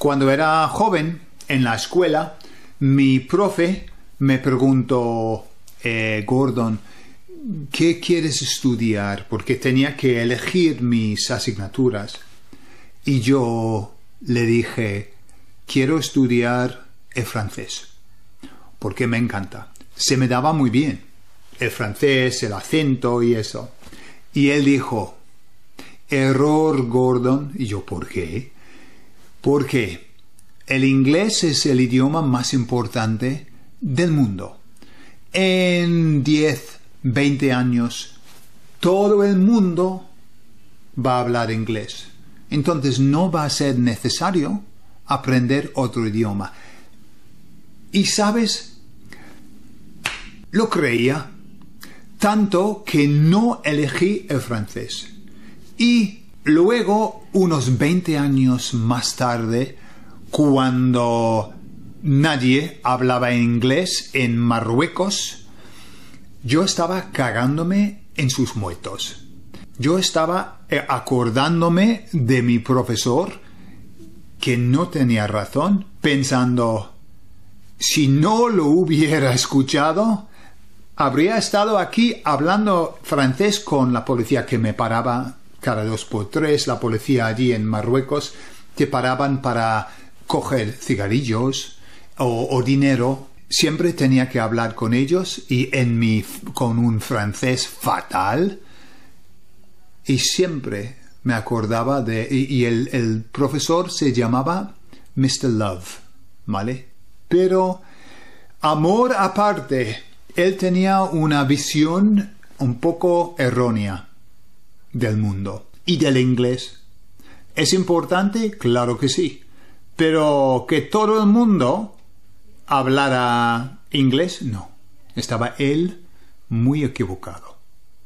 Cuando era joven en la escuela, mi profe me preguntó, eh, Gordon, ¿qué quieres estudiar? Porque tenía que elegir mis asignaturas. Y yo le dije, quiero estudiar el francés, porque me encanta. Se me daba muy bien el francés, el acento y eso. Y él dijo, error, Gordon. Y yo, ¿por qué? porque el inglés es el idioma más importante del mundo. En 10, 20 años, todo el mundo va a hablar inglés. Entonces no va a ser necesario aprender otro idioma. Y sabes, lo creía tanto que no elegí el francés. Y Luego, unos 20 años más tarde, cuando nadie hablaba inglés en Marruecos, yo estaba cagándome en sus muertos. Yo estaba eh, acordándome de mi profesor que no tenía razón, pensando, si no lo hubiera escuchado, habría estado aquí hablando francés con la policía que me paraba cada dos por tres, la policía allí en Marruecos, que paraban para coger cigarrillos o, dinero. Siempre tenía que hablar con ellos y en mi, con un francés fatal. Y siempre me acordaba de... Y, el, el profesor se llamaba Mr. Love, ¿vale? Pero, amor aparte, él tenía una visión un poco errónea del mundo. ¿Y del inglés? ¿Es importante? Claro que sí. Pero que todo el mundo hablara inglés, no. Estaba él muy equivocado.